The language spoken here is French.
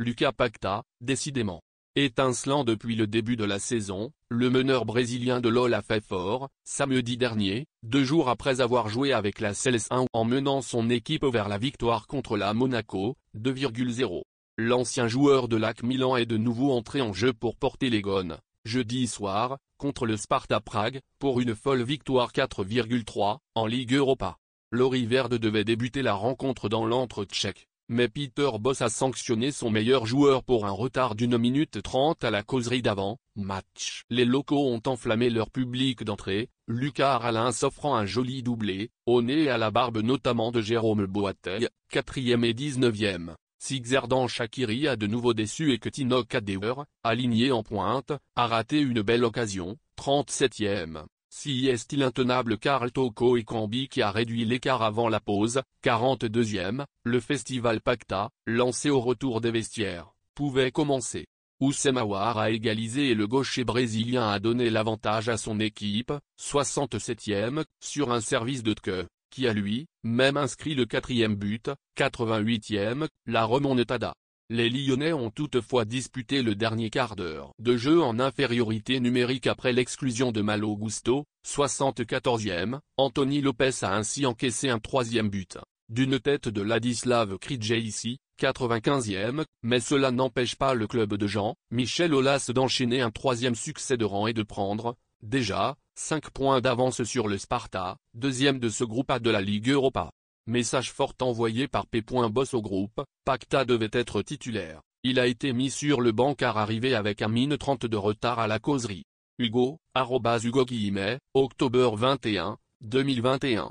Lucas Pacta, décidément. Étincelant depuis le début de la saison, le meneur brésilien de LoL a fait fort, samedi dernier, deux jours après avoir joué avec la cels 1 en menant son équipe vers la victoire contre la Monaco, 2,0. L'ancien joueur de l'AC Milan est de nouveau entré en jeu pour porter les gones, jeudi soir, contre le Sparta Prague, pour une folle victoire 4,3, en Ligue Europa. Verde devait débuter la rencontre dans lentre tchèque mais Peter Boss a sanctionné son meilleur joueur pour un retard d'une minute trente à la causerie d'avant, match. Les locaux ont enflammé leur public d'entrée, Lucas Alain s'offrant un joli doublé, au nez et à la barbe notamment de Jérôme Boateng, 4e et 19e. Sixerdan Shakiri a de nouveau déçu et que Tino aligné en pointe, a raté une belle occasion, 37e. Si est-il intenable Carl Toko et Cambi qui a réduit l'écart avant la pause, 42e, le festival Pacta, lancé au retour des vestiaires, pouvait commencer. Oussemawar a égalisé et le gaucher brésilien a donné l'avantage à son équipe, 67e, sur un service de Tke, qui a lui, même inscrit le quatrième but, 88e, la remontada. Les Lyonnais ont toutefois disputé le dernier quart d'heure de jeu en infériorité numérique après l'exclusion de Malo Gusto, 74e, Anthony Lopez a ainsi encaissé un troisième but, d'une tête de Ladislav ici, 95e, mais cela n'empêche pas le club de Jean, Michel Olas d'enchaîner un troisième succès de rang et de prendre, déjà, 5 points d'avance sur le Sparta, deuxième de ce groupe A de la Ligue Europa. Message fort envoyé par P.Boss au groupe, Pacta devait être titulaire. Il a été mis sur le banc car arrivé avec un mine 30 de retard à la causerie. Hugo, arrobas Hugo guillemets, octobre 21, 2021.